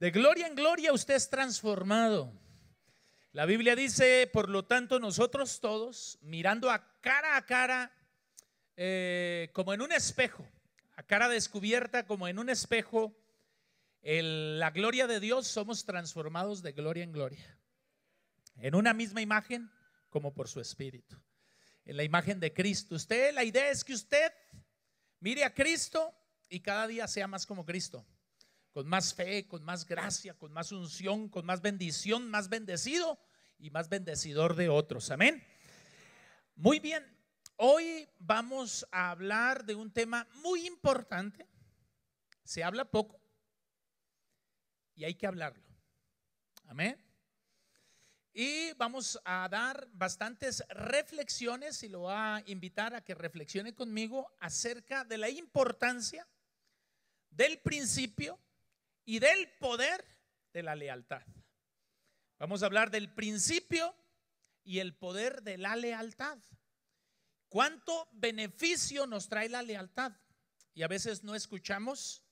De gloria en gloria usted es transformado. La Biblia dice, por lo tanto, nosotros todos, mirando a cara a cara, eh, como en un espejo, a cara descubierta, como en un espejo, la gloria de Dios, somos transformados de gloria en gloria. En una misma imagen, como por su espíritu. En la imagen de Cristo. Usted, la idea es que usted mire a Cristo y cada día sea más como Cristo con más fe, con más gracia, con más unción, con más bendición, más bendecido y más bendecidor de otros. Amén. Muy bien, hoy vamos a hablar de un tema muy importante. Se habla poco y hay que hablarlo. Amén. Y vamos a dar bastantes reflexiones y lo va a invitar a que reflexione conmigo acerca de la importancia del principio y del poder de la lealtad. Vamos a hablar del principio y el poder de la lealtad. ¿Cuánto beneficio nos trae la lealtad? Y a veces no escuchamos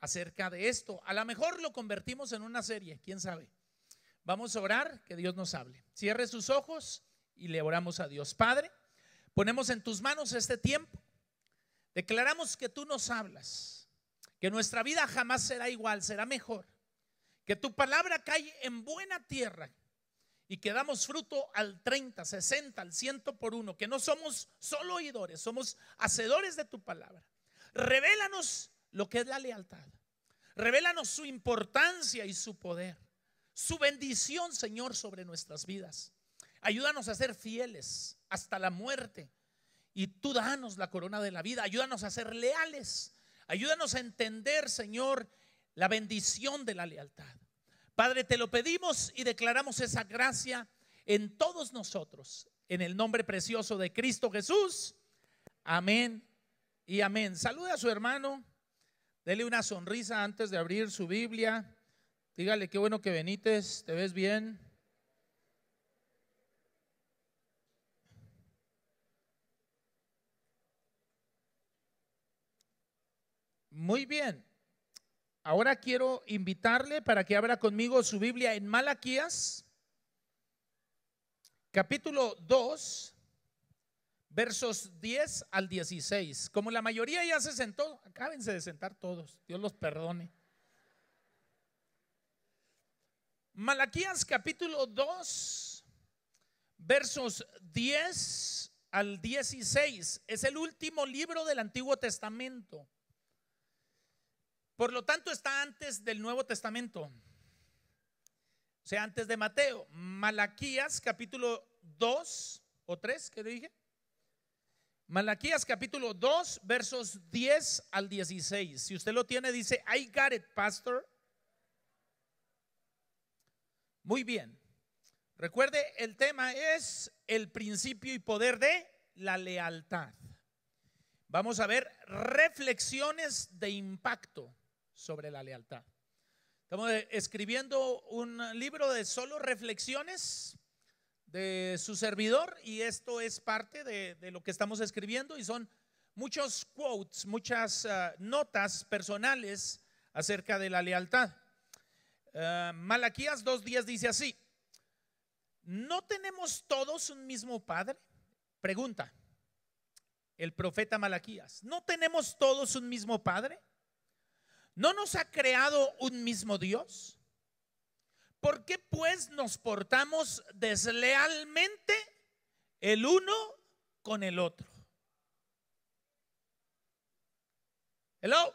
acerca de esto. A lo mejor lo convertimos en una serie, quién sabe. Vamos a orar, que Dios nos hable. Cierre sus ojos y le oramos a Dios. Padre, ponemos en tus manos este tiempo. Declaramos que tú nos hablas que nuestra vida jamás será igual, será mejor. Que tu palabra cae en buena tierra y que damos fruto al 30, 60, al 100 por uno. Que no somos solo oidores, somos hacedores de tu palabra. Revélanos lo que es la lealtad. Revélanos su importancia y su poder. Su bendición, Señor, sobre nuestras vidas. Ayúdanos a ser fieles hasta la muerte. Y tú danos la corona de la vida. Ayúdanos a ser leales Ayúdanos a entender, Señor, la bendición de la lealtad. Padre, te lo pedimos y declaramos esa gracia en todos nosotros, en el nombre precioso de Cristo Jesús. Amén y amén. Saluda a su hermano, dele una sonrisa antes de abrir su Biblia. Dígale qué bueno que venites, te ves bien. Muy bien. Ahora quiero invitarle para que abra conmigo su Biblia en Malaquías, capítulo 2, versos 10 al 16. Como la mayoría ya se sentó, acábense de sentar todos, Dios los perdone. Malaquías capítulo 2, versos 10 al 16. Es el último libro del Antiguo Testamento. Por lo tanto, está antes del Nuevo Testamento. O sea, antes de Mateo. Malaquías capítulo 2 o 3, ¿qué dije? Malaquías capítulo 2, versos 10 al 16. Si usted lo tiene, dice, I got it, pastor. Muy bien. Recuerde, el tema es el principio y poder de la lealtad. Vamos a ver reflexiones de impacto sobre la lealtad. Estamos eh, escribiendo un libro de solo reflexiones de su servidor y esto es parte de, lo que estamos escribiendo y son muchos quotes, muchas eh, notas personales acerca de la lealtad. Eh, Malaquías Malaquías 2.10 dice así, ¿no tenemos todos un mismo Padre? Pregunta el profeta Malaquías, ¿no tenemos todos un mismo Padre? ¿No nos ha creado un mismo Dios? ¿Por qué pues nos portamos deslealmente el uno con el otro? Hello.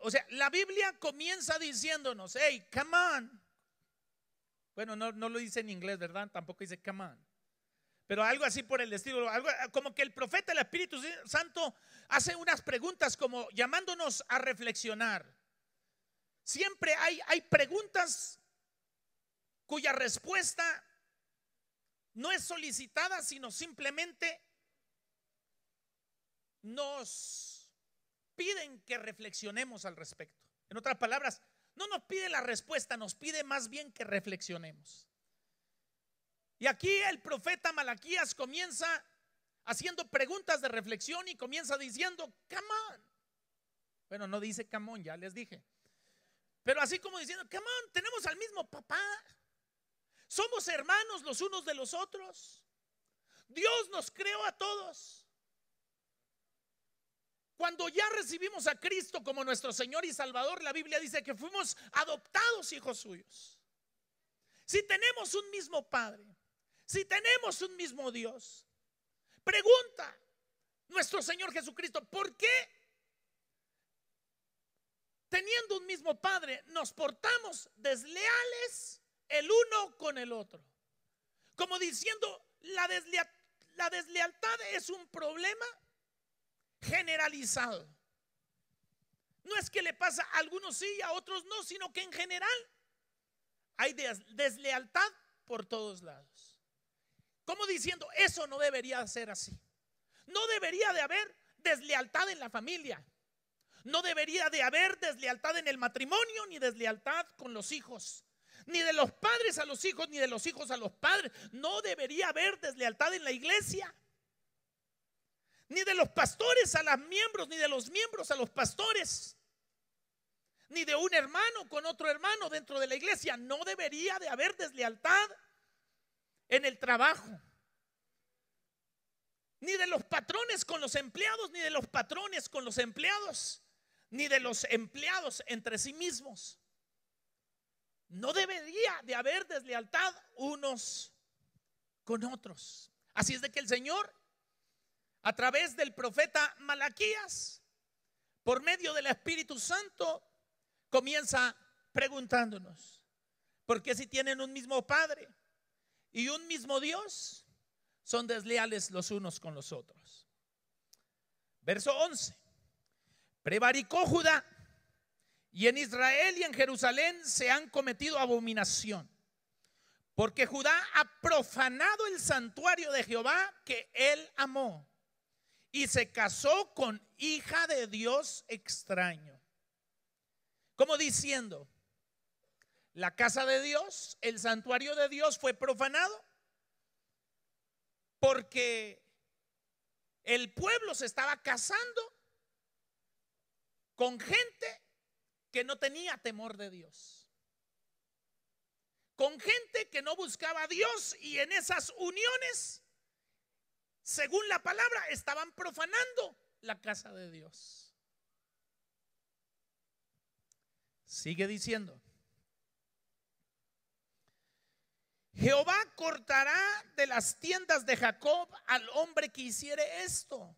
O sea, la Biblia comienza diciéndonos, hey, come on. Bueno, no, no lo dice en inglés, ¿verdad? Tampoco dice come on pero algo así por el estilo, ah, como que el profeta, el Espíritu Santo, hace unas preguntas como llamándonos a reflexionar. Siempre hay, hay preguntas cuya respuesta no es solicitada, sino simplemente nos piden que reflexionemos al respecto. En otras palabras, no nos pide la respuesta, nos pide más bien que reflexionemos. Y aquí el profeta Malaquías comienza haciendo preguntas de reflexión y comienza diciendo, come on. Bueno, no dice come on, ya les dije. Pero así como diciendo, come on, tenemos al mismo papá. Somos hermanos los unos de los otros. Dios nos creó a todos. Cuando ya recibimos a Cristo como nuestro Señor y Salvador, la Biblia dice que fuimos adoptados hijos suyos. Si tenemos un mismo Padre, si tenemos un mismo Dios, pregunta nuestro Señor Jesucristo, ¿por qué teniendo un mismo Padre nos portamos desleales el uno con el otro? Como diciendo, la, deslealtad es un problema generalizado. No es que le pasa a algunos sí y a otros no, sino que en general hay deslealtad por todos lados. Como diciendo, eso no debería ser así. No debería de haber deslealtad en la familia. No debería de haber deslealtad en el matrimonio ni deslealtad con los hijos. Ni de los padres a los hijos, ni de los hijos a los padres. No debería haber deslealtad en la iglesia. Ni de los pastores a los miembros, ni de los miembros a los pastores. Ni de un hermano con otro hermano dentro de la iglesia. No debería de haber deslealtad en el trabajo, ni de los patrones con los empleados, ni de los patrones con los empleados, ni de los empleados entre sí mismos. No debería de haber deslealtad unos con otros. Así es de que el Señor, a través del profeta Malaquías, por medio del Espíritu Santo, comienza preguntándonos, ¿por qué si tienen un mismo Padre? y un mismo Dios son desleales los unos con los otros. Verso 11. Prevaricó Judá y en Israel y en Jerusalén se han cometido abominación. Porque Judá ha profanado el santuario de Jehová que él amó y se casó con hija de Dios extraño. Como diciendo, la casa de Dios, el santuario de Dios fue profanado porque el pueblo se estaba casando con gente que no tenía temor de Dios. Con gente que no buscaba a Dios y en esas uniones, según la palabra, estaban profanando la casa de Dios. Sigue diciendo. Jehová cortará de las tiendas de Jacob al hombre que hiciere esto.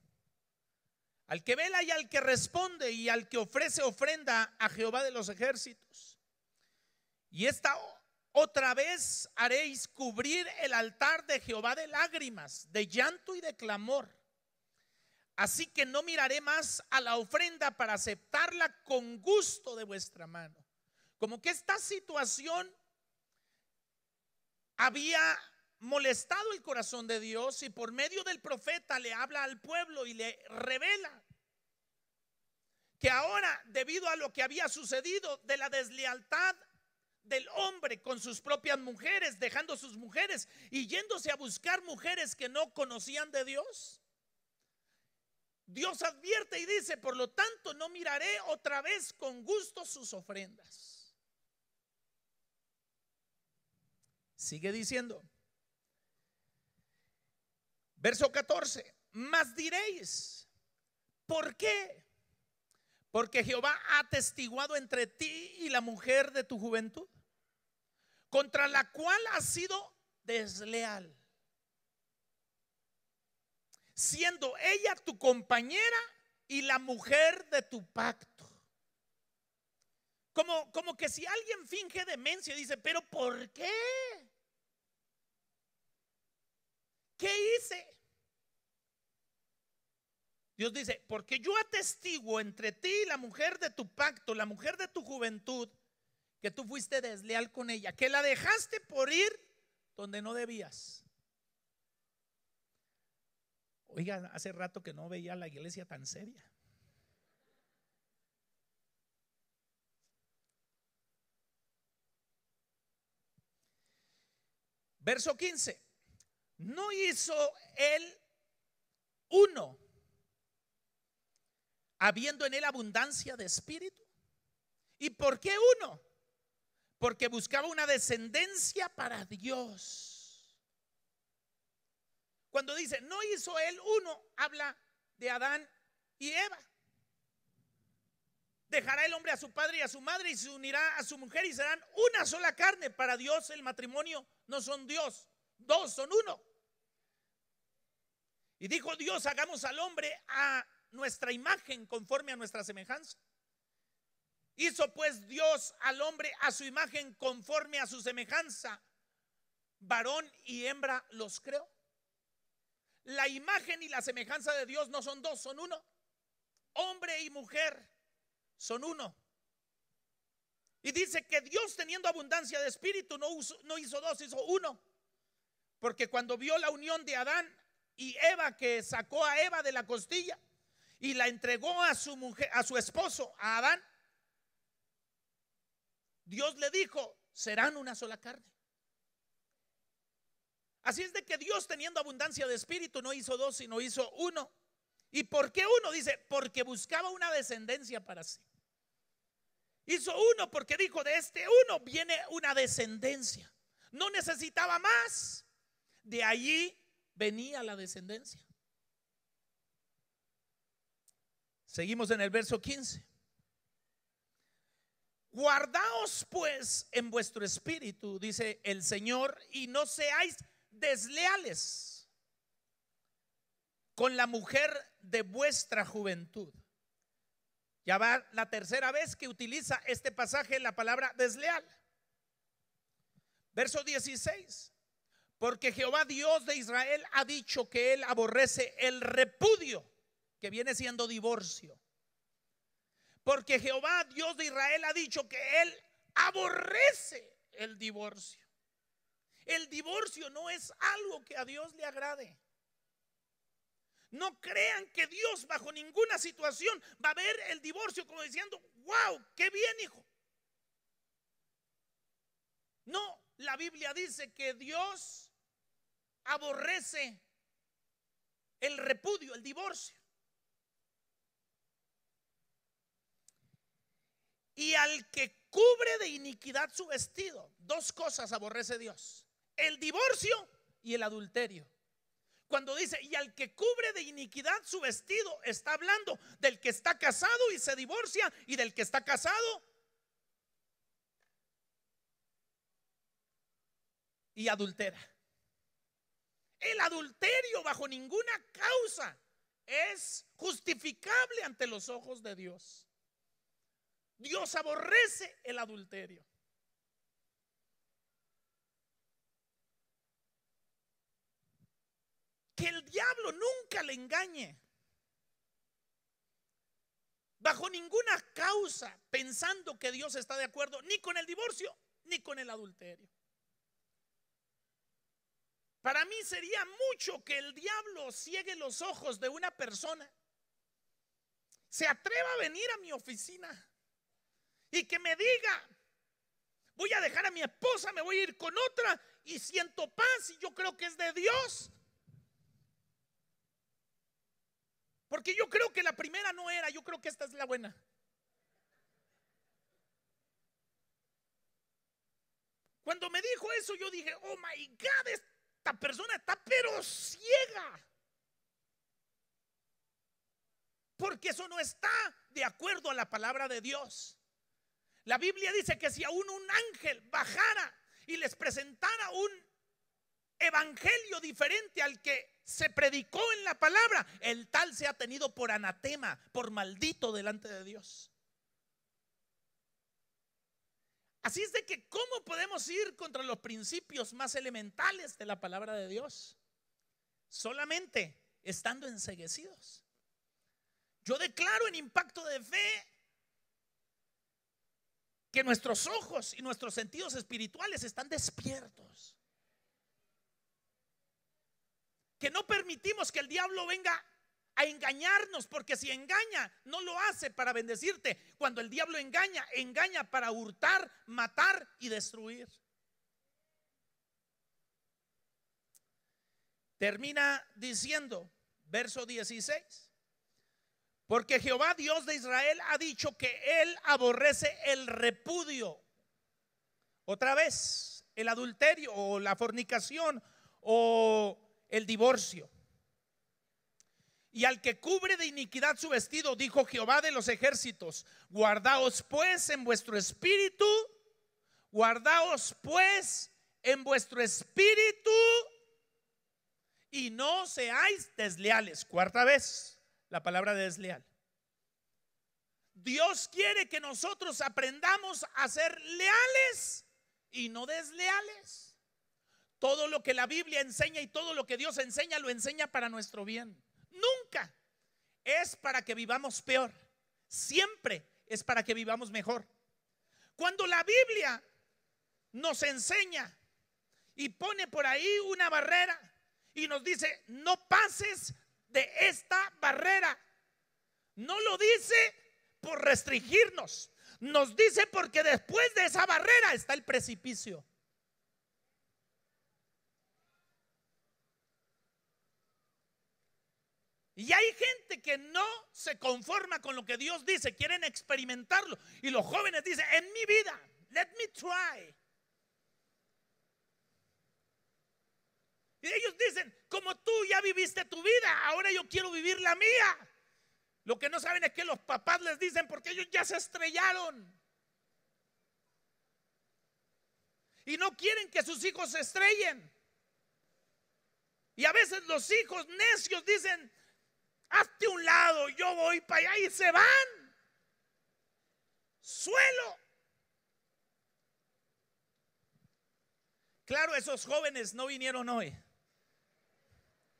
Al que vela y al que responde y al que ofrece ofrenda a Jehová de los ejércitos. Y esta otra vez haréis cubrir el altar de Jehová de lágrimas, de llanto y de clamor. Así que no miraré más a la ofrenda para aceptarla con gusto de vuestra mano. Como que esta situación había molestado el corazón de Dios y por medio del profeta le habla al pueblo y le revela que ahora, debido a lo que había sucedido de la deslealtad del hombre con sus propias mujeres, dejando sus mujeres y yéndose a buscar mujeres que no conocían de Dios, Dios advierte y dice, por lo tanto, no miraré otra vez con gusto sus ofrendas. Sigue diciendo. Verso 14. más diréis, ¿por qué? Porque Jehová ha testiguado entre ti y la mujer de tu juventud, contra la cual ha sido desleal, siendo ella tu compañera y la mujer de tu pacto. Como, como que si alguien finge demencia y dice, pero ¿por qué? ¿Qué hice? Dios dice, porque yo atestigo entre ti y la mujer de tu pacto, la mujer de tu juventud, que tú fuiste desleal con ella, que la dejaste por ir donde no debías. Oiga, hace rato que no veía la iglesia tan seria. Verso 15 no hizo él uno, habiendo en él abundancia de espíritu. ¿Y por qué uno? Porque buscaba una descendencia para Dios. Cuando dice, no hizo él uno, habla de Adán y Eva. Dejará el hombre a su padre y a su madre y se unirá a su mujer y serán una sola carne. Para Dios el matrimonio no son Dios, dos son uno. Y dijo Dios, hagamos al hombre a nuestra imagen conforme a nuestra semejanza. Hizo pues Dios al hombre a su imagen conforme a su semejanza. Varón y hembra los creó. La imagen y la semejanza de Dios no son dos, son uno. Hombre y mujer son uno. Y dice que Dios teniendo abundancia de espíritu no, no hizo dos, hizo uno. Porque cuando vio la unión de Adán y Eva que sacó a Eva de la costilla y la entregó a su mujer, a su esposo, a Adán. Dios le dijo, serán una sola carne. Así es de que Dios teniendo abundancia de espíritu no hizo dos, sino hizo uno. ¿Y por qué uno? Dice, porque buscaba una descendencia para sí. Hizo uno porque dijo, de este uno viene una descendencia. No necesitaba más. De allí venía la descendencia. Seguimos en el verso 15. Guardaos pues en vuestro espíritu, dice el Señor, y no seáis desleales con la mujer de vuestra juventud. Ya va la tercera vez que utiliza este pasaje la palabra desleal. Verso 16. Porque Jehová Dios de Israel ha dicho que él aborrece el repudio, que viene siendo divorcio. Porque Jehová Dios de Israel ha dicho que él aborrece el divorcio. El divorcio no es algo que a Dios le agrade. No crean que Dios bajo ninguna situación va a ver el divorcio como diciendo, wow, qué bien hijo. No, la Biblia dice que Dios aborrece el repudio, el divorcio. Y al que cubre de iniquidad su vestido, dos cosas aborrece Dios, el divorcio y el adulterio. Cuando dice, y al que cubre de iniquidad su vestido, está hablando del que está casado y se divorcia y del que está casado y adultera. El adulterio bajo ninguna causa es justificable ante los ojos de Dios. Dios aborrece el adulterio. Que el diablo nunca le engañe. Bajo ninguna causa pensando que Dios está de acuerdo ni con el divorcio ni con el adulterio. Para mí sería mucho que el diablo ciegue los ojos de una persona, se atreva a venir a mi oficina y que me diga, voy a dejar a mi esposa, me voy a ir con otra y siento paz y yo creo que es de Dios. Porque yo creo que la primera no era, yo creo que esta es la buena. Cuando me dijo eso, yo dije, oh my God, esta persona está pero ciega. Porque eso no está de acuerdo a la palabra de Dios. La Biblia dice que si aún un ángel bajara y les presentara un evangelio diferente al que se predicó en la palabra, el tal se ha tenido por anatema, por maldito delante de Dios. Así es de que, ¿cómo podemos ir contra los principios más elementales de la palabra de Dios? Solamente estando enseguecidos. Yo declaro en impacto de fe que nuestros ojos y nuestros sentidos espirituales están despiertos. Que no permitimos que el diablo venga a engañarnos, porque si engaña, no lo hace para bendecirte. Cuando el diablo engaña, engaña para hurtar, matar y destruir. Termina diciendo, verso 16, porque Jehová Dios de Israel ha dicho que él aborrece el repudio. Otra vez, el adulterio o la fornicación o el divorcio. Y al que cubre de iniquidad su vestido, dijo Jehová de los ejércitos, guardaos pues en vuestro espíritu, guardaos pues en vuestro espíritu y no seáis desleales. Cuarta vez la palabra de desleal. Dios quiere que nosotros aprendamos a ser leales y no desleales. Todo lo que la Biblia enseña y todo lo que Dios enseña lo enseña para nuestro bien es para que vivamos peor, siempre es para que vivamos mejor. Cuando la Biblia nos enseña y pone por ahí una barrera y nos dice, no pases de esta barrera, no lo dice por restringirnos, nos dice porque después de esa barrera está el precipicio. Y hay gente que no se conforma con lo que Dios dice, quieren experimentarlo. Y los jóvenes dicen, en mi vida, let me try. Y ellos dicen, como tú ya viviste tu vida, ahora yo quiero vivir la mía. Lo que no saben es que los papás les dicen porque ellos ya se estrellaron. Y no quieren que sus hijos se estrellen. Y a veces los hijos necios dicen, hazte un lado, yo voy para allá y se van. Suelo. Claro, esos jóvenes no vinieron hoy.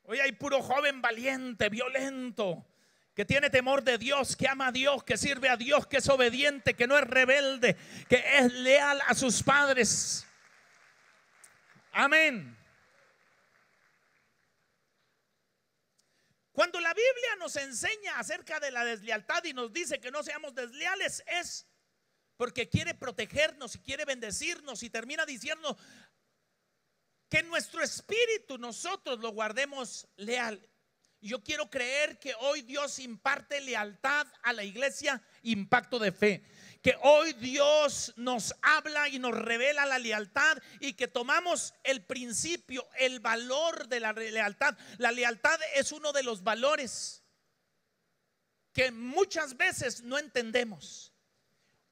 Hoy hay puro joven valiente, violento, que tiene temor de Dios, que ama a Dios, que sirve a Dios, que es obediente, que no es rebelde, que es leal a sus padres. Amén. Cuando la Biblia nos enseña acerca de la deslealtad y nos dice que no seamos desleales, es porque quiere protegernos y quiere bendecirnos y termina diciendo que nuestro espíritu nosotros lo guardemos leal. Yo quiero creer que hoy Dios imparte lealtad a la iglesia, impacto de fe que hoy Dios nos habla y nos revela la lealtad y que tomamos el principio, el valor de la lealtad. La lealtad es uno de los valores que muchas veces no entendemos.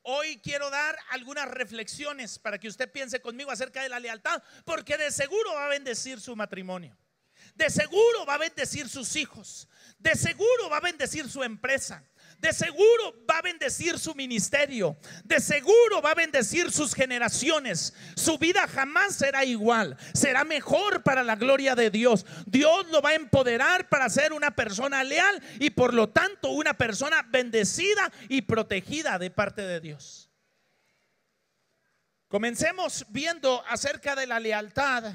Hoy quiero dar algunas reflexiones para que usted piense conmigo acerca de la lealtad, porque de seguro va a bendecir su matrimonio. De seguro va a bendecir sus hijos. De seguro va a bendecir su empresa. De seguro va a bendecir su ministerio. De seguro va a bendecir sus generaciones. Su vida jamás será igual. Será mejor para la gloria de Dios. Dios lo va a empoderar para ser una persona leal y por lo tanto una persona bendecida y protegida de parte de Dios. Comencemos viendo acerca de la lealtad,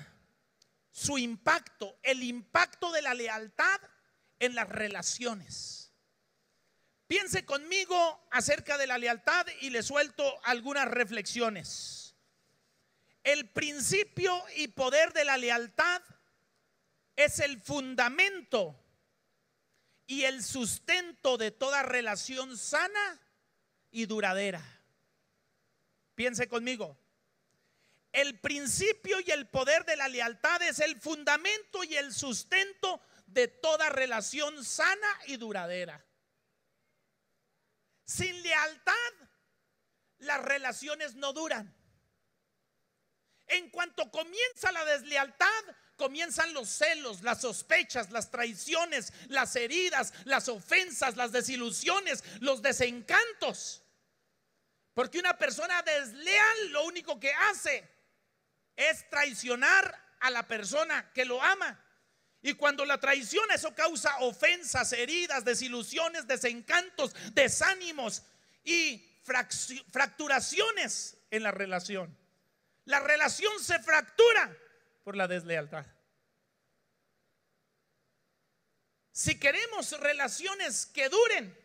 su impacto, el impacto de la lealtad en las relaciones. Piense conmigo acerca de la lealtad y le suelto algunas reflexiones. El principio y poder de la lealtad es el fundamento y el sustento de toda relación sana y duradera. Piense conmigo. El principio y el poder de la lealtad es el fundamento y el sustento de toda relación sana y duradera. Sin lealtad, las relaciones no duran. En cuanto comienza la deslealtad, comienzan los celos, las sospechas, las traiciones, las heridas, las ofensas, las desilusiones, los desencantos. Porque una persona desleal lo único que hace es traicionar a la persona que lo ama. Y cuando la traición eso causa ofensas, heridas, desilusiones, desencantos, desánimos y fracturaciones en la relación. La relación se fractura por la deslealtad. Si queremos relaciones que duren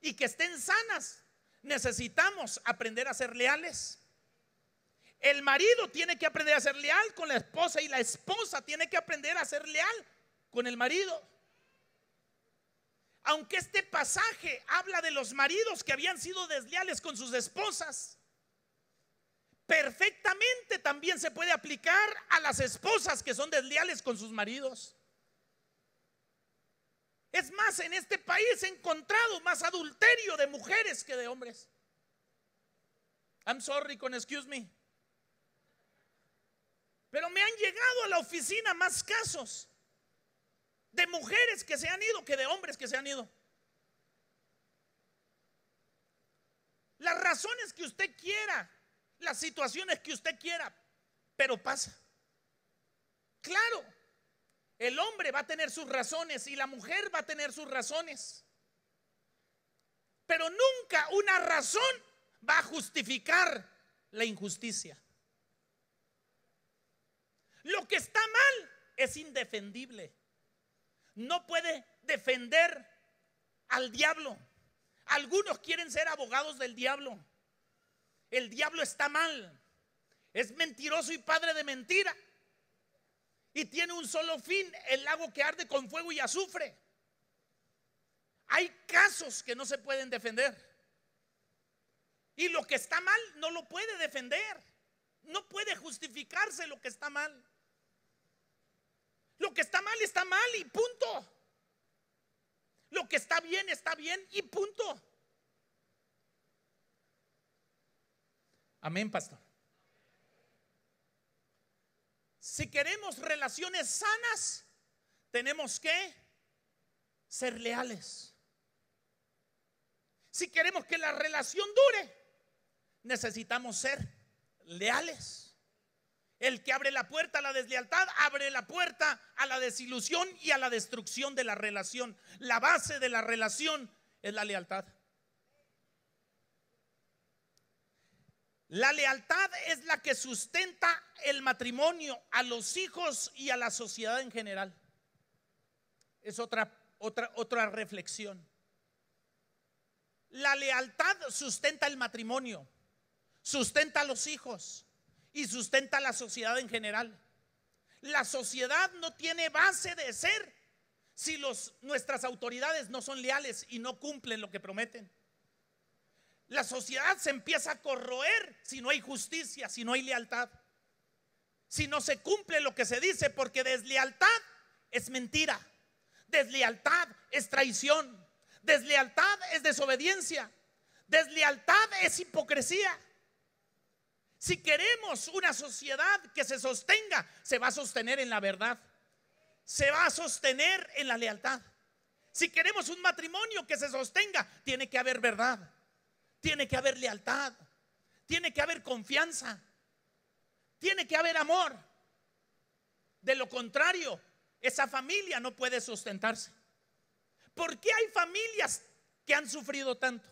y que estén sanas, necesitamos aprender a ser leales el marido tiene que aprender a ser leal con la esposa y la esposa tiene que aprender a ser leal con el marido. Aunque este pasaje habla de los maridos que habían sido desleales con sus esposas, perfectamente también se puede aplicar a las esposas que son desleales con sus maridos. Es más, en este país he encontrado más adulterio de mujeres que de hombres. I'm sorry con excuse me. Pero me han llegado a la oficina más casos de mujeres que se han ido que de hombres que se han ido. Las razones que usted quiera, las situaciones que usted quiera, pero pasa. Claro, el hombre va a tener sus razones y la mujer va a tener sus razones. Pero nunca una razón va a justificar la injusticia. Lo que está mal es indefendible. No puede defender al diablo. Algunos quieren ser abogados del diablo. El diablo está mal. Es mentiroso y padre de mentira. Y tiene un solo fin, el lago que arde con fuego y azufre. Hay casos que no se pueden defender. Y lo que está mal no lo puede defender. No puede justificarse lo que está mal. Lo que está mal está mal y punto. Lo que está bien está bien y punto. Amén, pastor. Si queremos relaciones sanas, tenemos que ser leales. Si queremos que la relación dure, necesitamos ser leales. El que abre la puerta a la deslealtad, abre la puerta a la desilusión y a la destrucción de la relación. La base de la relación es la lealtad. La lealtad es la que sustenta el matrimonio a los hijos y a la sociedad en general. Es otra, otra, otra reflexión. La lealtad sustenta el matrimonio, sustenta a los hijos, y sustenta la sociedad en general. La sociedad no tiene base de ser si nuestras autoridades no son leales y no cumplen lo que prometen. La sociedad se empieza a corroer si no hay justicia, si no hay lealtad. Si no se cumple lo que se dice, porque deslealtad es mentira, deslealtad es traición, deslealtad es desobediencia, deslealtad es hipocresía. Si queremos una sociedad que se sostenga, se va a sostener en la verdad, se va a sostener en la lealtad. Si queremos un matrimonio que se sostenga, tiene que haber verdad, tiene que haber lealtad, tiene que haber confianza, tiene que haber amor. De lo contrario, esa familia no puede sustentarse. ¿Por qué hay familias que han sufrido tanto?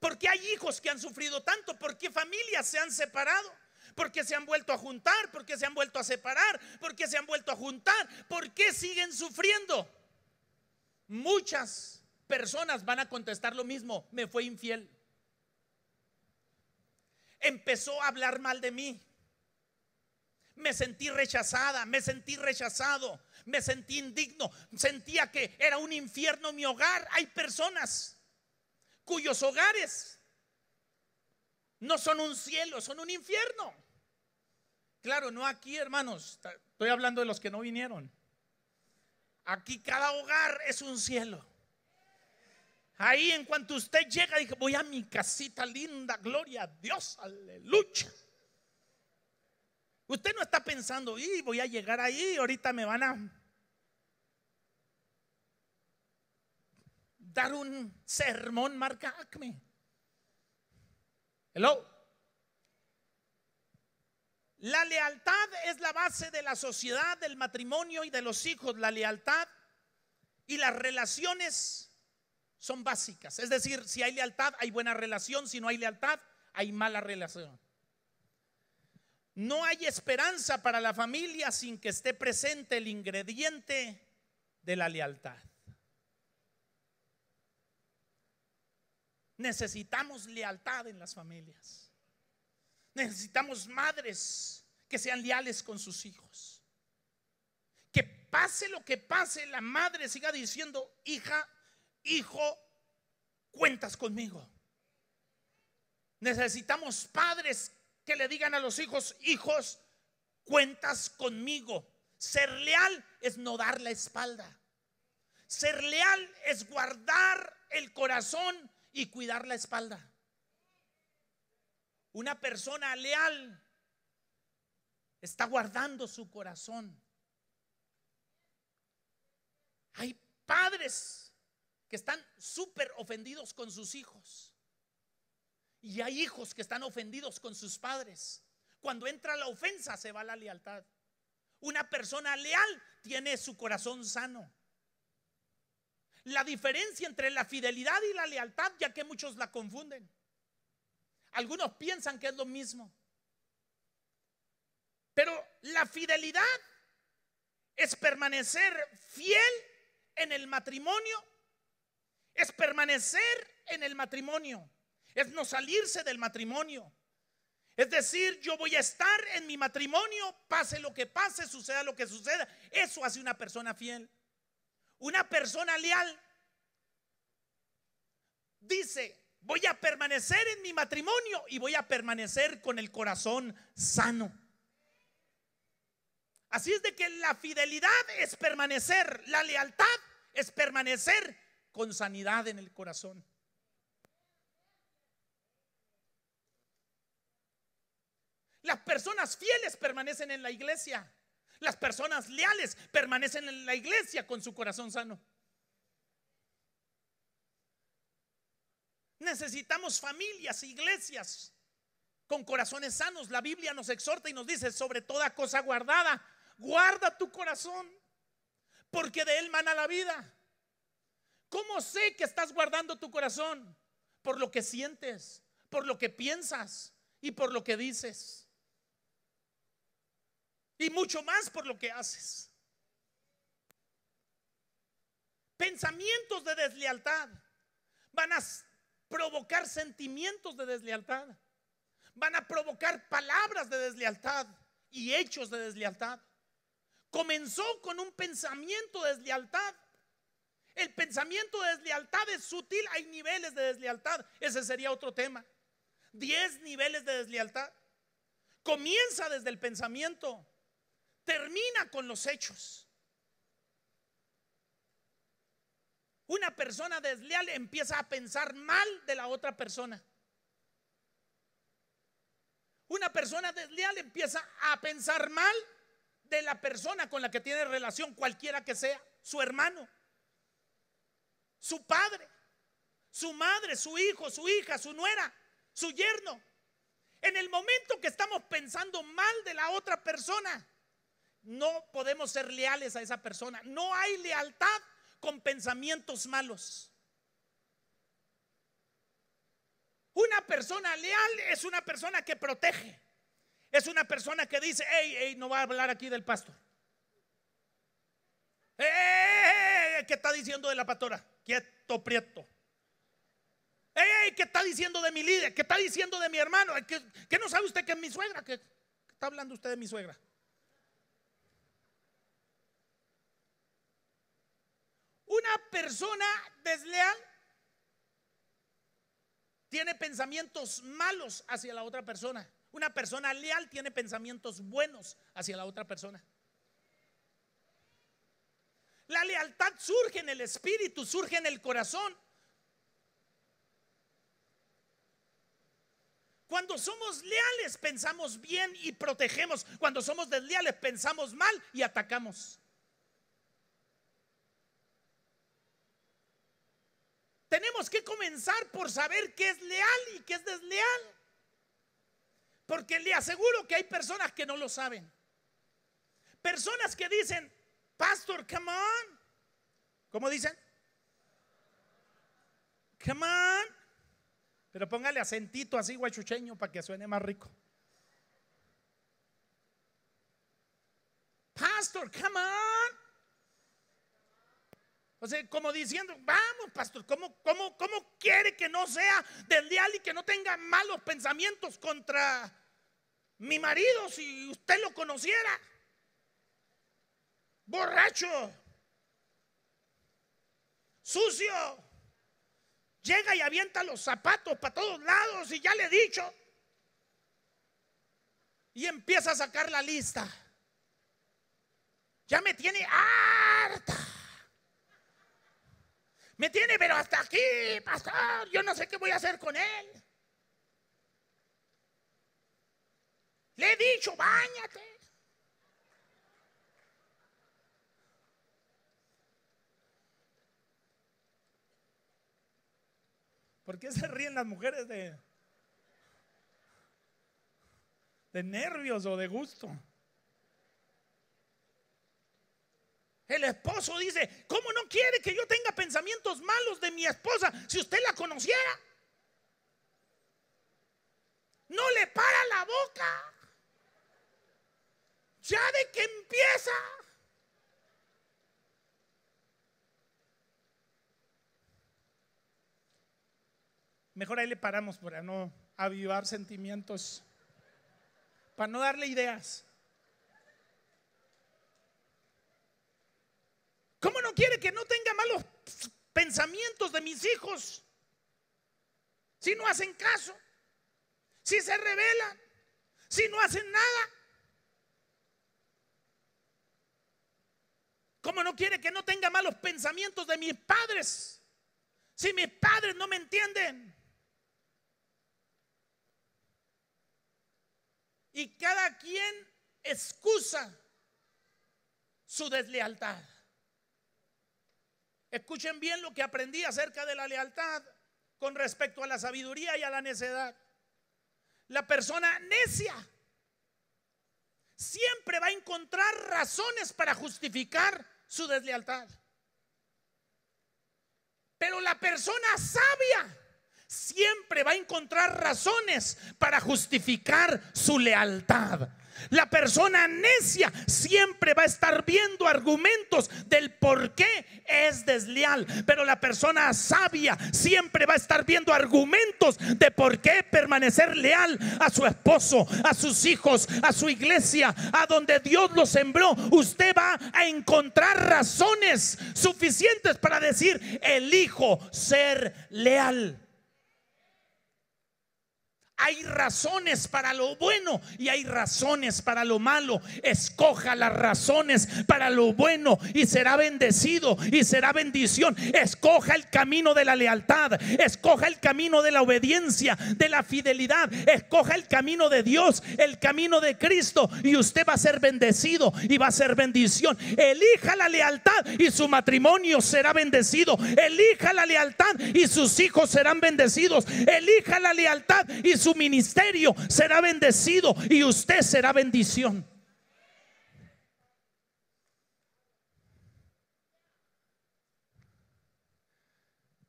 ¿Por qué hay hijos que han sufrido tanto? ¿Por qué familias se han separado? ¿Por qué se han vuelto a juntar? ¿Por qué se han vuelto a separar? ¿Por qué se han vuelto a juntar? ¿Por qué siguen sufriendo? Muchas personas van a contestar lo mismo. Me fue infiel. Empezó a hablar mal de mí. Me sentí rechazada, me sentí rechazado, me sentí indigno, sentía que era un infierno mi hogar. Hay personas cuyos hogares no son un cielo, son un infierno. Claro, no aquí, hermanos, estoy hablando de los que no vinieron. Aquí cada hogar es un cielo. Ahí en cuanto usted llega, dice voy a mi casita linda, gloria a Dios, aleluya. Usted no está pensando, y voy a llegar ahí, ahorita me van a dar un sermón marca Acme. Hello. La lealtad es la base de la sociedad, del matrimonio y de los hijos. La lealtad y las relaciones son básicas. Es decir, si hay lealtad, hay buena relación. Si no hay lealtad, hay mala relación. No hay esperanza para la familia sin que esté presente el ingrediente de la lealtad. Necesitamos lealtad en las familias. Necesitamos madres que sean leales con sus hijos. Que pase lo que pase, la madre siga diciendo, hija, hijo, cuentas conmigo. Necesitamos padres que le digan a los hijos, hijos, cuentas conmigo. Ser leal es no dar la espalda. Ser leal es guardar el corazón y cuidar la espalda. Una persona leal está guardando su corazón. Hay padres que están súper ofendidos con sus hijos. Y hay hijos que están ofendidos con sus padres. Cuando entra la ofensa se va la lealtad. Una persona leal tiene su corazón sano la diferencia entre la fidelidad y la lealtad, ya que muchos la confunden. Algunos piensan que es lo mismo. Pero la fidelidad es permanecer fiel en el matrimonio, es permanecer en el matrimonio, es no salirse del matrimonio. Es decir, yo voy a estar en mi matrimonio, pase lo que pase, suceda lo que suceda. Eso hace una persona fiel. Una persona leal dice, voy a permanecer en mi matrimonio y voy a permanecer con el corazón sano. Así es de que la fidelidad es permanecer, la lealtad es permanecer con sanidad en el corazón. Las personas fieles permanecen en la iglesia. Las personas leales permanecen en la iglesia con su corazón sano. Necesitamos familias, iglesias con corazones sanos. La Biblia nos exhorta y nos dice, sobre toda cosa guardada, guarda tu corazón, porque de él mana la vida. ¿Cómo sé que estás guardando tu corazón? Por lo que sientes, por lo que piensas y por lo que dices. Y mucho más por lo que haces. Pensamientos de deslealtad van a provocar sentimientos de deslealtad. Van a provocar palabras de deslealtad y hechos de deslealtad. Comenzó con un pensamiento de deslealtad. El pensamiento de deslealtad es sutil, hay niveles de deslealtad. Ese sería otro tema. Diez niveles de deslealtad. Comienza desde el pensamiento termina con los hechos. Una persona desleal empieza a pensar mal de la otra persona. Una persona desleal empieza a pensar mal de la persona con la que tiene relación, cualquiera que sea, su hermano, su padre, su madre, su hijo, su hija, su nuera, su yerno. En el momento que estamos pensando mal de la otra persona, no podemos ser leales a esa persona. No hay lealtad con pensamientos malos. Una persona leal es una persona que protege. Es una persona que dice, Ey, hey, no va a hablar aquí del pastor. Hey, ¿Qué está diciendo de la pastora? Quieto, prieto. ¿Qué está diciendo de mi líder? ¿Qué está diciendo de mi hermano? ¿Qué, no sabe usted que es mi suegra? Que ¿Qué está hablando usted de mi suegra? Una persona desleal tiene pensamientos malos hacia la otra persona. Una persona leal tiene pensamientos buenos hacia la otra persona. La lealtad surge en el espíritu, surge en el corazón. Cuando somos leales pensamos bien y protegemos. Cuando somos desleales pensamos mal y atacamos. tenemos que comenzar por saber qué es leal y qué es desleal. Porque le aseguro que hay personas que no lo saben. Personas que dicen, Pastor, come on. ¿Cómo dicen? Come on. Pero póngale acentito así guachucheño para que suene más rico. Pastor, come on. O sea, como diciendo, vamos, pastor, ¿cómo, cómo, quiere que no sea Del dial y que no tenga malos pensamientos contra mi marido si usted lo conociera? Borracho, sucio, llega y avienta los zapatos para todos lados y ya le he dicho. Y empieza a sacar la lista. Ya me tiene harta. Me tiene, pero hasta aquí, pastor. Yo no sé qué voy a hacer con él. Le he dicho, bañate. ¿Por qué se ríen las mujeres de, de nervios o de gusto? El esposo dice, ¿cómo no quiere que yo tenga pensamientos malos de mi esposa si usted la conociera? No le para la boca. Ya de que empieza. Mejor ahí le paramos para no avivar sentimientos, para no darle ideas. ¿Cómo no quiere que no tenga malos pensamientos de mis hijos? Si no hacen caso, si se rebelan, si no hacen nada. ¿Cómo no quiere que no tenga malos pensamientos de mis padres? Si mis padres no me entienden. Y cada quien excusa su deslealtad. Escuchen bien lo que aprendí acerca de la lealtad con respecto a la sabiduría y a la necedad. La persona necia siempre va a encontrar razones para justificar su deslealtad. Pero la persona sabia siempre va a encontrar razones para justificar su lealtad. La persona necia siempre va a estar viendo argumentos del por qué es desleal, pero la persona sabia siempre va a estar viendo argumentos de por qué permanecer leal a su esposo, a sus hijos, a su iglesia, a donde Dios lo sembró. Usted va a encontrar razones suficientes para decir, elijo ser leal. Hay razones para lo bueno y hay razones para lo malo. Escoja las razones para lo bueno y será bendecido y será bendición. Escoja el camino de la lealtad, escoja el camino de la obediencia, de la fidelidad, escoja el camino de Dios, el camino de Cristo y usted va a ser bendecido y va a ser bendición. Elija la lealtad y su matrimonio será bendecido. Elija la lealtad y sus hijos serán bendecidos. Elija la lealtad y su ministerio será bendecido y usted será bendición.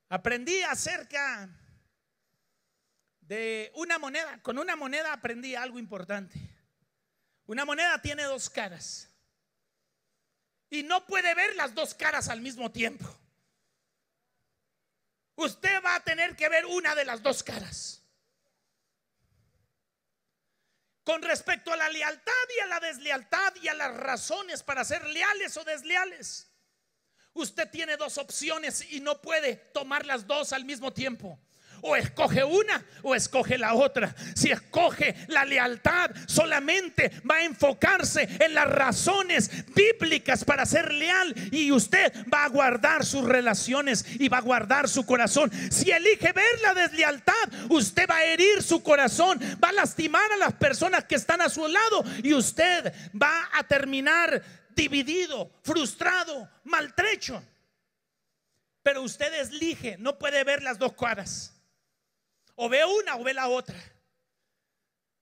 Aprendí acerca de una moneda. Con una moneda aprendí algo importante. Una moneda tiene dos caras. Y no puede ver las dos caras al mismo tiempo. Usted va a tener que ver una de las dos caras con respecto a la lealtad y a la deslealtad y a las razones para ser leales o desleales. Usted tiene dos opciones y no puede tomar las dos al mismo tiempo. O escoge una o escoge la otra. Si escoge la lealtad, solamente va a enfocarse en las razones bíblicas para ser leal y usted va a guardar sus relaciones y va a guardar su corazón. Si elige ver la deslealtad, usted va a herir su corazón, va a lastimar a las personas que están a su lado y usted va a terminar dividido, frustrado, maltrecho. Pero usted elige, no puede ver las dos cuadras o ve una o ve la otra.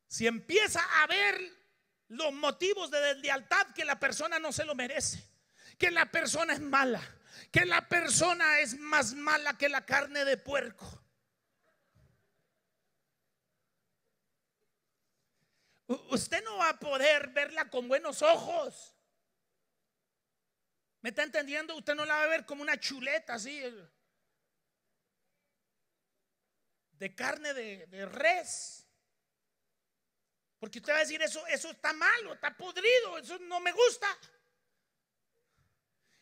Si empieza a ver los motivos de deslealtad que la persona no se lo merece, que la persona es mala, que la persona es más mala que la carne de puerco. Usted no va a poder verla con buenos ojos. ¿Me está entendiendo? Usted no la va a ver como una chuleta así de carne de, res. Porque usted va a decir, eso, eso está malo, está podrido, eso no me gusta.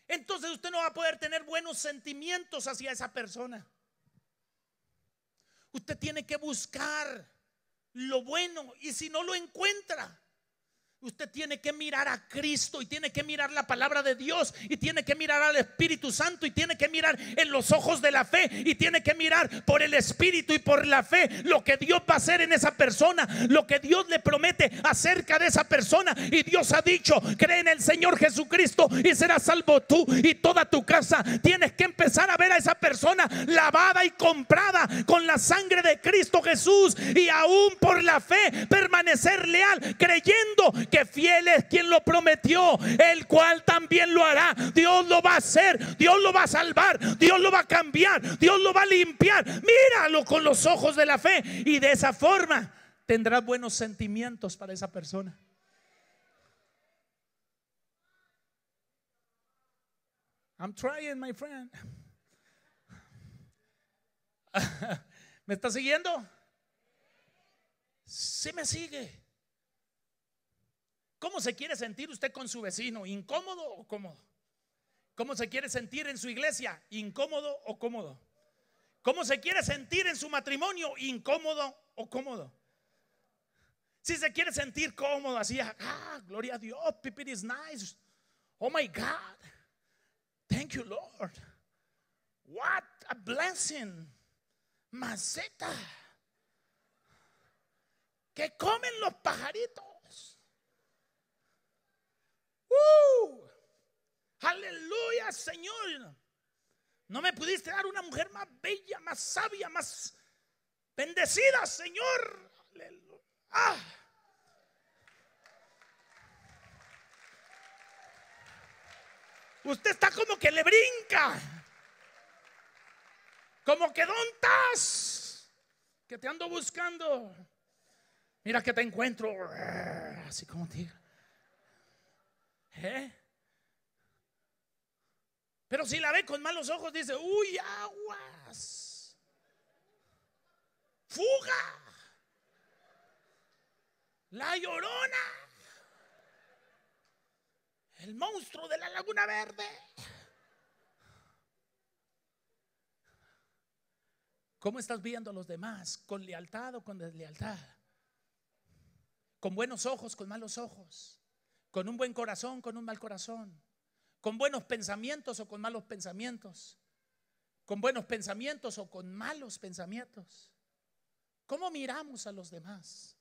Entonces usted no va a poder tener buenos sentimientos hacia esa persona. Usted tiene que buscar lo bueno y si no lo encuentra, Usted tiene que mirar a Cristo y tiene que mirar la palabra de Dios y tiene que mirar al Espíritu Santo y tiene que mirar en los ojos de la fe y tiene que mirar por el Espíritu y por la fe lo que Dios va a hacer en esa persona, lo que Dios le promete acerca de esa persona. Y Dios ha dicho, cree en el Señor Jesucristo y serás salvo tú y toda tu casa. Tienes que empezar a ver a esa persona lavada y comprada con la sangre de Cristo Jesús y aún por la fe permanecer leal creyendo que fiel es quien lo prometió, el cual también lo hará. Dios lo va a hacer, Dios lo va a salvar, Dios lo va a cambiar, Dios lo va a limpiar. Míralo con los ojos de la fe y de esa forma tendrás buenos sentimientos para esa persona. I'm trying, my friend. ¿Me está siguiendo? Sí me sigue. ¿Cómo se quiere sentir usted con su vecino? ¿Incómodo o cómodo? ¿Cómo se quiere sentir en su iglesia? ¿Incómodo o cómodo? ¿Cómo se quiere sentir en su matrimonio? ¿Incómodo o cómodo? Si se quiere sentir cómodo, así, ah, ah gloria a Dios, it is nice. Oh my God, thank you, Lord. What a blessing, maceta. ¿Qué comen los pajaritos? ¡Uh! Aleluya, Señor. No me pudiste dar una mujer más bella, más sabia, más bendecida, Señor. Ah. Usted está como que le brinca. Como que dontas, Que te ando buscando. Mira que te encuentro. Así como te ¿Eh? Pero si la ve con malos ojos, dice, uy, aguas. Fuga. La llorona. El monstruo de la laguna verde. ¿Cómo estás viendo a los demás? ¿Con lealtad o con deslealtad? ¿Con buenos ojos, con malos ojos? con un buen corazón, con un mal corazón, con buenos pensamientos o con malos pensamientos, con buenos pensamientos o con malos pensamientos. ¿Cómo miramos a los demás?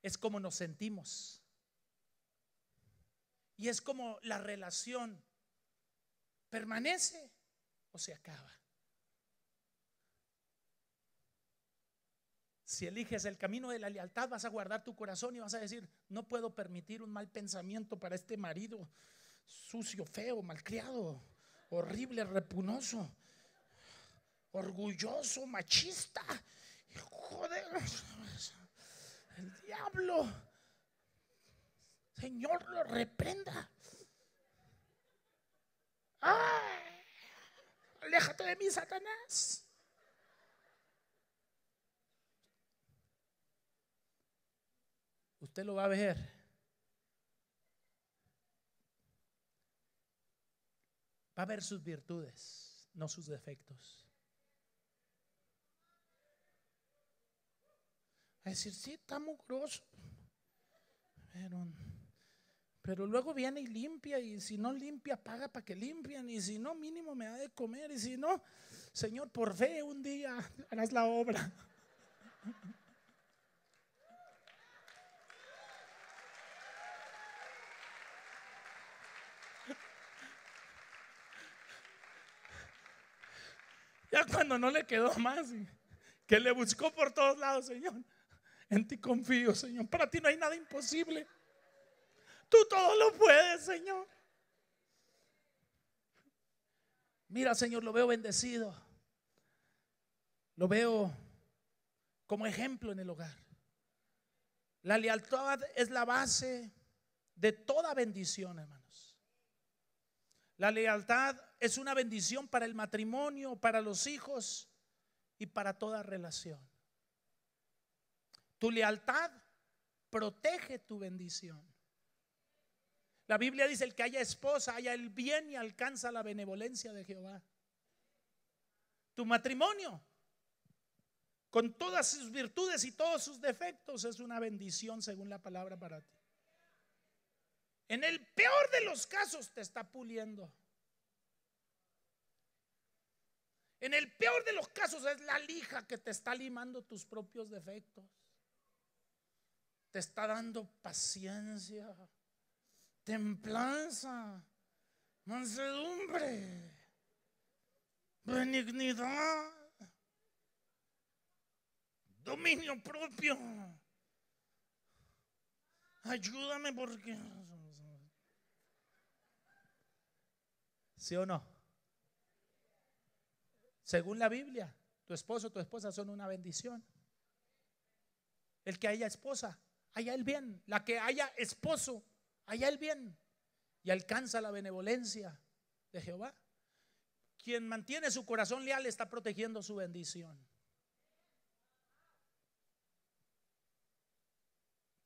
Es como nos sentimos. Y es como la relación permanece o se acaba. si eliges el camino de la lealtad, vas a guardar tu corazón y vas a decir, no puedo permitir un mal pensamiento para este marido sucio, feo, malcriado, horrible, repunoso, orgulloso, machista. Joder, el diablo. Señor, lo reprenda. Aléjate de mí, Satanás. usted lo va a ver. Va a ver sus virtudes, no sus defectos. A decir, sí, está mugroso. Pero, pero luego viene y limpia, y si no limpia, paga para que limpien y si no, mínimo me da de comer, y si no, Señor, por fe un día harás la obra. Ya cuando no le quedó más, que le buscó por todos lados, Señor. En ti confío, Señor. Para ti no hay nada imposible. Tú todo lo puedes, Señor. Mira, Señor, lo veo bendecido. Lo veo como ejemplo en el hogar. La lealtad es la base de toda bendición, hermano. La lealtad es una bendición para el matrimonio, para los hijos y para toda relación. Tu lealtad protege tu bendición. La Biblia dice, el que haya esposa, haya el bien y alcanza la benevolencia de Jehová. Tu matrimonio, con todas sus virtudes y todos sus defectos, es una bendición según la palabra para ti. En el peor de los casos te está puliendo. En el peor de los casos es la lija que te está limando tus propios defectos. Te está dando paciencia, templanza, mansedumbre, benignidad, dominio propio. Ayúdame porque ¿Sí o no? Según la Biblia, tu esposo o tu esposa son una bendición. El que haya esposa, haya el bien. La que haya esposo, haya el bien. Y alcanza la benevolencia de Jehová. Quien mantiene su corazón leal está protegiendo su bendición.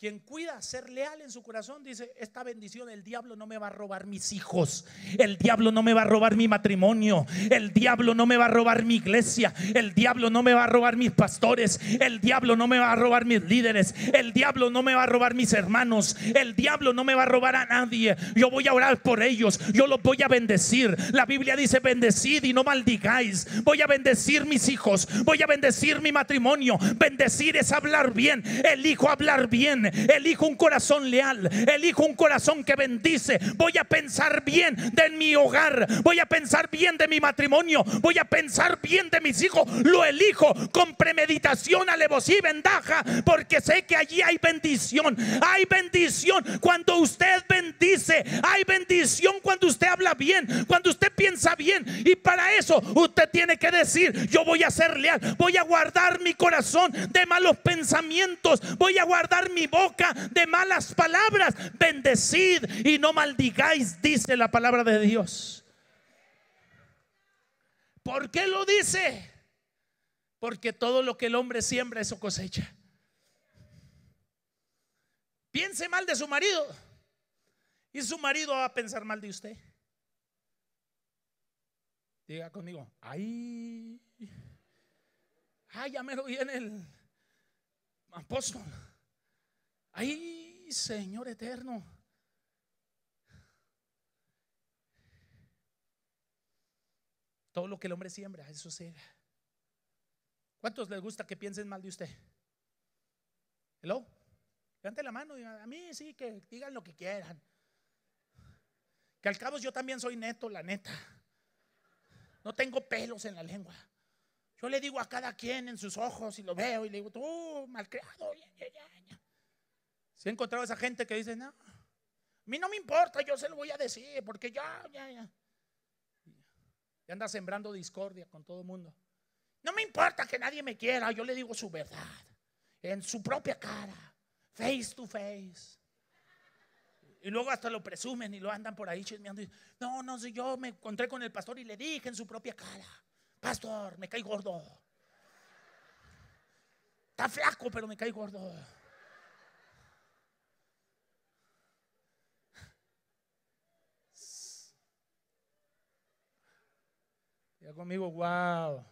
Quien cuida ser leal en su corazón dice, esta bendición el diablo no me va a robar mis hijos, el diablo no me va a robar mi matrimonio, el diablo no me va a robar mi iglesia, el diablo no me va a robar mis pastores, el diablo no me va a robar mis líderes, el diablo no me va a robar mis hermanos, el diablo no me va a robar a nadie. Yo voy a orar por ellos, yo los voy a bendecir. La Biblia dice, bendecid y no maldigáis. Voy a bendecir mis hijos, voy a bendecir mi matrimonio. Bendecir es hablar bien, elijo hablar bien elijo un corazón leal, elijo un corazón que bendice. Voy a pensar bien de mi hogar, voy a pensar bien de mi matrimonio, voy a pensar bien de mis hijos. Lo elijo con premeditación, alevosía y vendaja, porque sé que allí hay bendición. Hay bendición cuando usted bendice, hay bendición cuando usted habla bien, cuando usted piensa bien. Y para eso usted tiene que decir, yo voy a ser leal, voy a guardar mi corazón de malos pensamientos, voy a guardar mi voz de malas palabras. Bendecid y no maldigáis, dice la palabra de Dios. ¿Por qué lo dice? Porque todo lo que el hombre siembra, eso cosecha. Piense mal de su marido y su marido va a pensar mal de usted. Diga conmigo, ay, ya me lo en el apóstol. Ay, Señor eterno. Todo lo que el hombre siembra, eso sea. ¿Cuántos les gusta que piensen mal de usted? Hello. Levante la mano y a mí sí que digan lo que quieran. Que al cabo yo también soy neto, la neta. No tengo pelos en la lengua. Yo le digo a cada quien en sus ojos y lo veo y le digo, tú, malcriado, si he encontrado a esa gente que dice, no, a mí no me importa, yo se lo voy a decir, porque ya, ya, ya. Y anda sembrando discordia con todo el mundo. No me importa que nadie me quiera, yo le digo su verdad, en su propia cara, face to face. Y luego hasta lo presumen y lo andan por ahí chismeando. no, no, si yo me encontré con el pastor y le dije en su propia cara, pastor, me cae gordo. Está flaco, pero me cae gordo. Ya conmigo, wow.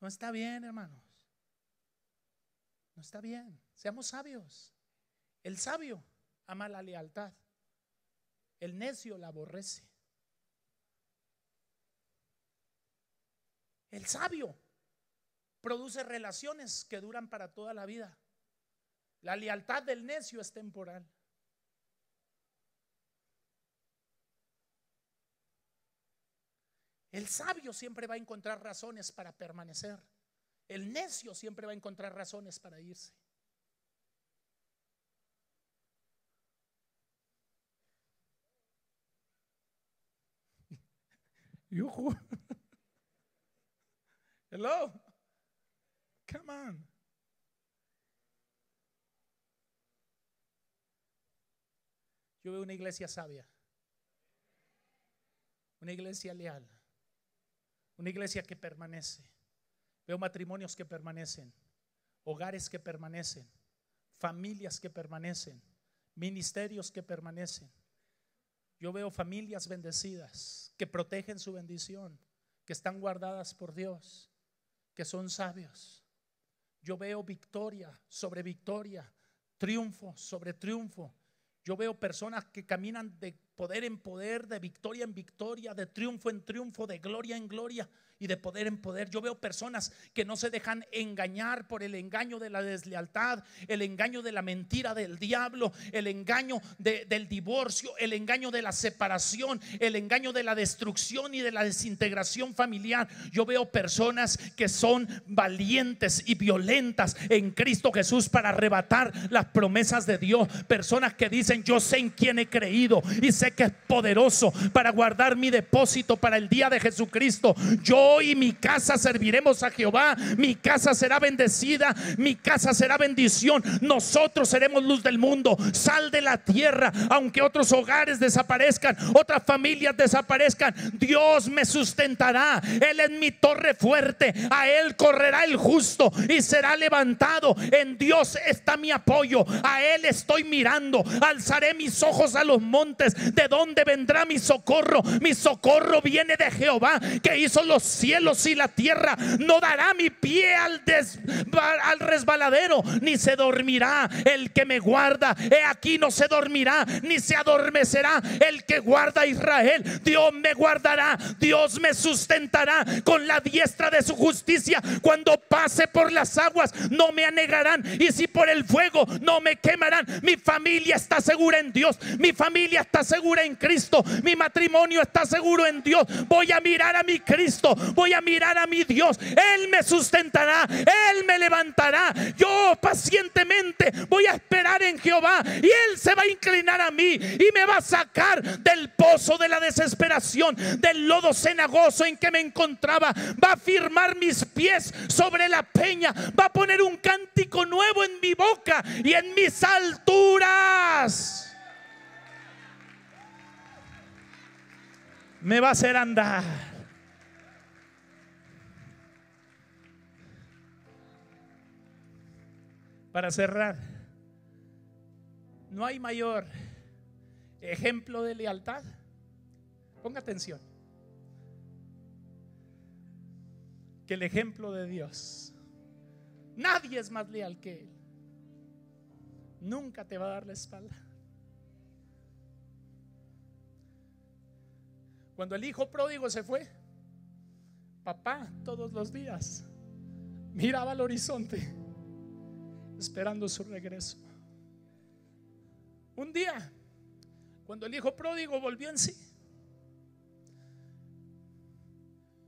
No está bien, hermanos. No está bien. Seamos sabios. El sabio ama la lealtad. El necio la aborrece. El sabio produce relaciones que duran para toda la vida. La lealtad del necio es temporal. El sabio siempre va a encontrar razones para permanecer. El necio siempre va a encontrar razones para irse. Yuhu. Hello. Come on. Yo veo una iglesia sabia. Una iglesia leal. Una iglesia que permanece. Veo matrimonios que permanecen, hogares que permanecen, familias que permanecen, ministerios que permanecen. Yo veo familias bendecidas que protegen su bendición, que están guardadas por Dios, que son sabios. Yo veo victoria sobre victoria, triunfo sobre triunfo. Yo veo personas que caminan de poder en poder, de victoria en victoria, de triunfo en triunfo, de gloria en gloria y de poder en poder. Yo veo personas que no se dejan engañar por el engaño de la deslealtad, el engaño de la mentira del diablo, el engaño del divorcio, el engaño de la separación, el engaño de la destrucción y de la desintegración familiar. Yo veo personas que son valientes y violentas en Cristo Jesús para arrebatar las promesas de Dios. Personas que dicen, yo sé en quién he creído y que es poderoso para guardar mi depósito para el día de Jesucristo. Yo y mi casa serviremos a Jehová. Mi casa será bendecida. Mi casa será bendición. Nosotros seremos luz del mundo. Sal de la tierra. Aunque otros hogares desaparezcan, otras familias desaparezcan, Dios me sustentará. Él es mi torre fuerte. A Él correrá el justo y será levantado. En Dios está mi apoyo. A Él estoy mirando. Alzaré mis ojos a los montes. ¿De dónde vendrá mi socorro? Mi socorro viene de Jehová que hizo los cielos y la tierra. No dará mi pie al, al resbaladero, ni se dormirá el que me guarda. He aquí no se dormirá, ni se adormecerá el que guarda a Israel. Dios me guardará, Dios me sustentará con la diestra de su justicia. Cuando pase por las aguas, no me anegarán. Y si por el fuego, no me quemarán. Mi familia está segura en Dios. Mi familia está segura en Cristo, mi matrimonio está seguro en Dios. Voy a mirar a mi Cristo, voy a mirar a mi Dios. Él me sustentará, Él me levantará. Yo pacientemente voy a esperar en Jehová y Él se va a inclinar a mí y me va a sacar del pozo de la desesperación, del lodo cenagoso en que me encontraba. Va a firmar mis pies sobre la peña, va a poner un cántico nuevo en mi boca y en mis alturas. me va a hacer andar. Para cerrar, no hay mayor ejemplo de lealtad. Ponga atención. Que el ejemplo de Dios. Nadie es más leal que Él. Nunca te va a dar la espalda. Cuando el hijo pródigo se fue, papá todos los días miraba al horizonte esperando su regreso. Un día, cuando el hijo pródigo volvió en sí,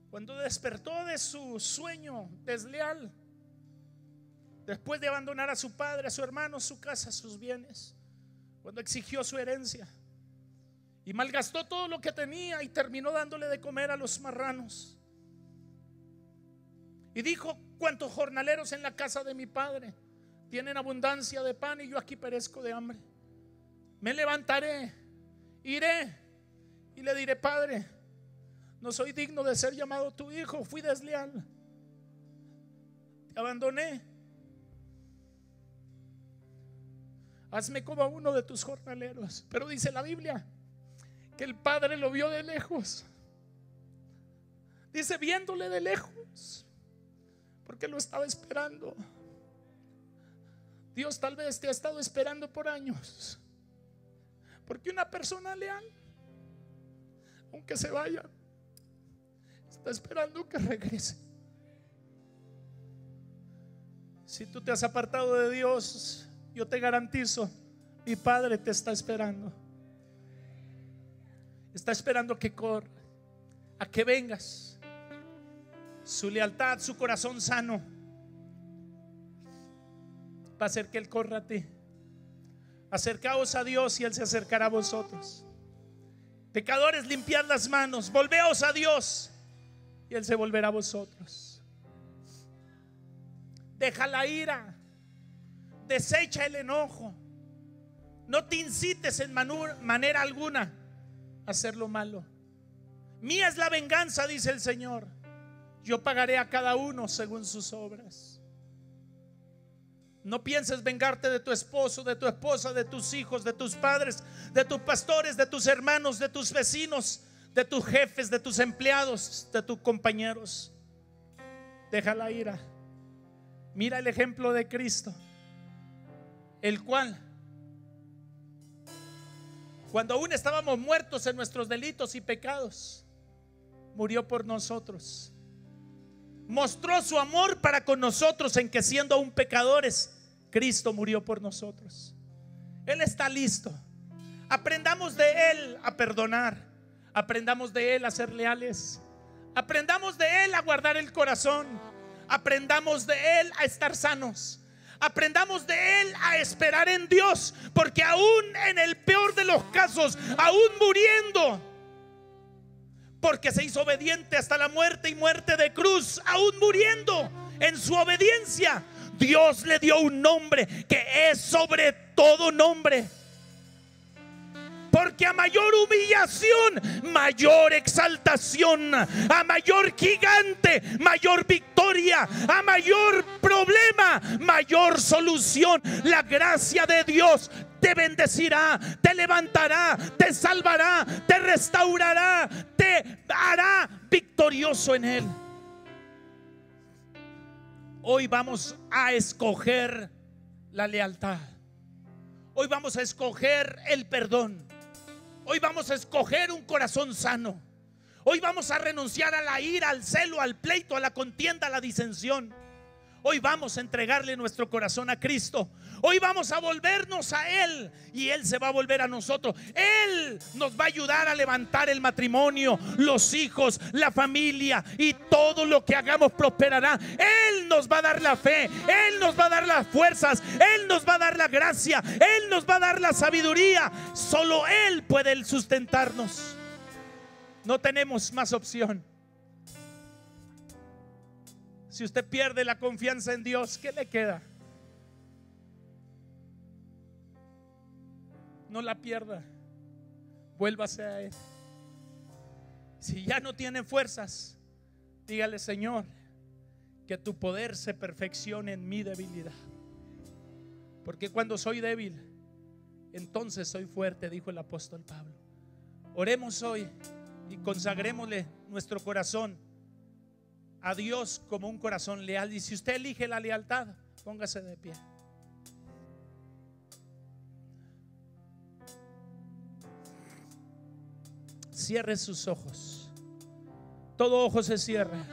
cuando despertó de su sueño desleal, después de abandonar a su padre, a su hermano, su casa, sus bienes, cuando exigió su herencia, y malgastó todo lo que tenía y terminó dándole de comer a los marranos. Y dijo, cuántos jornaleros en la casa de mi padre tienen abundancia de pan y yo aquí perezco de hambre. Me levantaré, iré y le diré, Padre, no soy digno de ser llamado tu hijo, fui desleal, te abandoné. Hazme como a uno de tus jornaleros. Pero dice la Biblia que el padre lo vio de lejos. Dice, viéndole de lejos, porque lo estaba esperando. Dios tal vez te ha estado esperando por años. Porque una persona leal, aunque se vaya, está esperando que regrese. Si tú te has apartado de Dios, yo te garantizo, mi Padre te está esperando. Está esperando que corra, a que vengas. Su lealtad, su corazón sano, va a hacer que Él corra a ti. Acercaos a Dios y Él se acercará a vosotros. Pecadores, limpiad las manos, volveos a Dios y Él se volverá a vosotros. Deja la ira, desecha el enojo, no te incites en manera alguna hacer lo malo. Mía es la venganza, dice el Señor. Yo pagaré a cada uno según sus obras. No pienses vengarte de tu esposo, de tu esposa, de tus hijos, de tus padres, de tus pastores, de tus hermanos, de tus vecinos, de tus jefes, de tus empleados, de tus compañeros. Deja la ira. Mira el ejemplo de Cristo, el cual cuando aún estábamos muertos en nuestros delitos y pecados, murió por nosotros. Mostró su amor para con nosotros en que siendo aún pecadores, Cristo murió por nosotros. Él está listo. Aprendamos de Él a perdonar. Aprendamos de Él a ser leales. Aprendamos de Él a guardar el corazón. Aprendamos de Él a estar sanos. Aprendamos de Él a esperar en Dios, porque aún en el peor de los casos, aún muriendo, porque se hizo obediente hasta la muerte y muerte de cruz, aún muriendo en su obediencia, Dios le dio un nombre que es sobre todo nombre porque a mayor humillación, mayor exaltación. A mayor gigante, mayor victoria. A mayor problema, mayor solución. La gracia de Dios te bendecirá, te levantará, te salvará, te restaurará, te hará victorioso en Él. Hoy vamos a escoger la lealtad. Hoy vamos a escoger el perdón. Hoy vamos a escoger un corazón sano. Hoy vamos a renunciar a la ira, al celo, al pleito, a la contienda, a la disensión. Hoy vamos a entregarle nuestro corazón a Cristo. Hoy vamos a volvernos a Él y Él se va a volver a nosotros. Él nos va a ayudar a levantar el matrimonio, los hijos, la familia y todo lo que hagamos prosperará. Él nos va a dar la fe, Él nos va a dar las fuerzas, Él nos va a dar la gracia, Él nos va a dar la sabiduría. Solo Él puede sustentarnos. No tenemos más opción. Si usted pierde la confianza en Dios, ¿qué le queda? No la pierda. Vuélvase a Él. Si ya no tiene fuerzas, dígale, Señor, que tu poder se perfeccione en mi debilidad. Porque cuando soy débil, entonces soy fuerte, dijo el apóstol Pablo. Oremos hoy y consagrémosle nuestro corazón a Dios como un corazón leal. Y si usted elige la lealtad, póngase de pie. Cierre sus ojos. Todo ojo se cierra.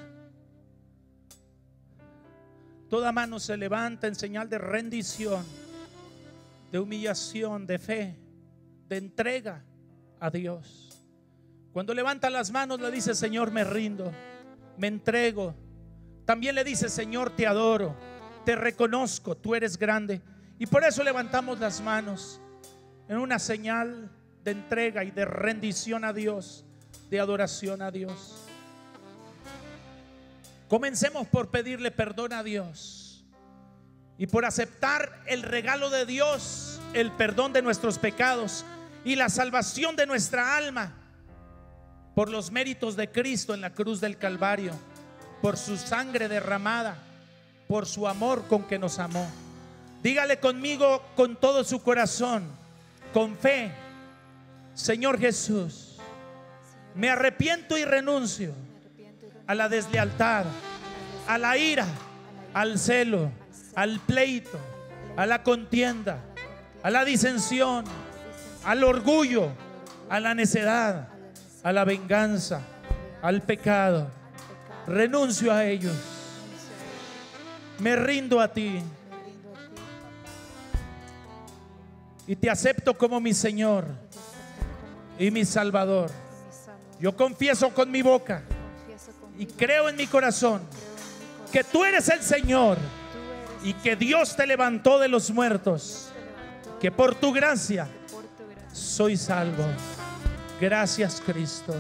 Toda mano se levanta en señal de rendición, de humillación, de fe, de entrega a Dios. Cuando levanta las manos le dice, Señor, me rindo me entrego. También le dice, Señor, te adoro, te reconozco, tú eres grande. Y por eso levantamos las manos en una señal de entrega y de rendición a Dios, de adoración a Dios. Comencemos por pedirle perdón a Dios y por aceptar el regalo de Dios, el perdón de nuestros pecados y la salvación de nuestra alma por los méritos de Cristo en la cruz del Calvario, por su sangre derramada, por su amor con que nos amó. Dígale conmigo con todo su corazón, con fe, Señor Jesús, me arrepiento y renuncio a la deslealtad, a la ira, al celo, al pleito, a la contienda, a la disensión, al orgullo, a la necedad a la venganza, al pecado. Renuncio a ellos. Me rindo a ti. Y te acepto como mi Señor y mi Salvador. Yo confieso con mi boca y creo en mi corazón que tú eres el Señor y que Dios te levantó de los muertos, que por tu gracia soy salvo. Gracias Cristo.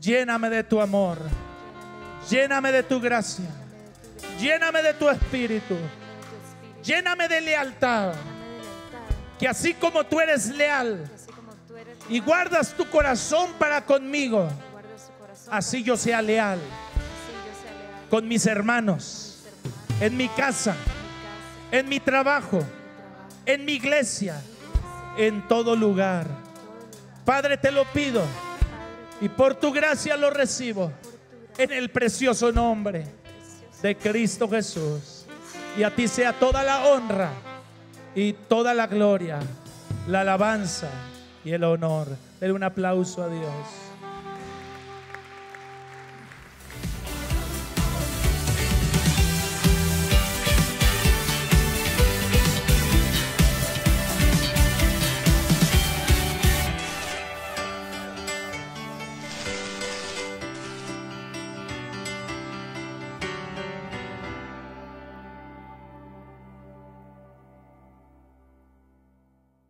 Lléname de tu amor. Lléname de tu gracia. Lléname de tu espíritu. Lléname de lealtad. Que así como tú eres leal y guardas tu corazón para conmigo, así yo sea leal con mis hermanos, en mi casa, en mi trabajo, en mi iglesia, en todo lugar Padre, te lo pido y por tu gracia lo recibo en el precioso nombre de Cristo Jesús. Y a ti sea toda la honra y toda la gloria, la alabanza y el honor. Dale un aplauso a Dios.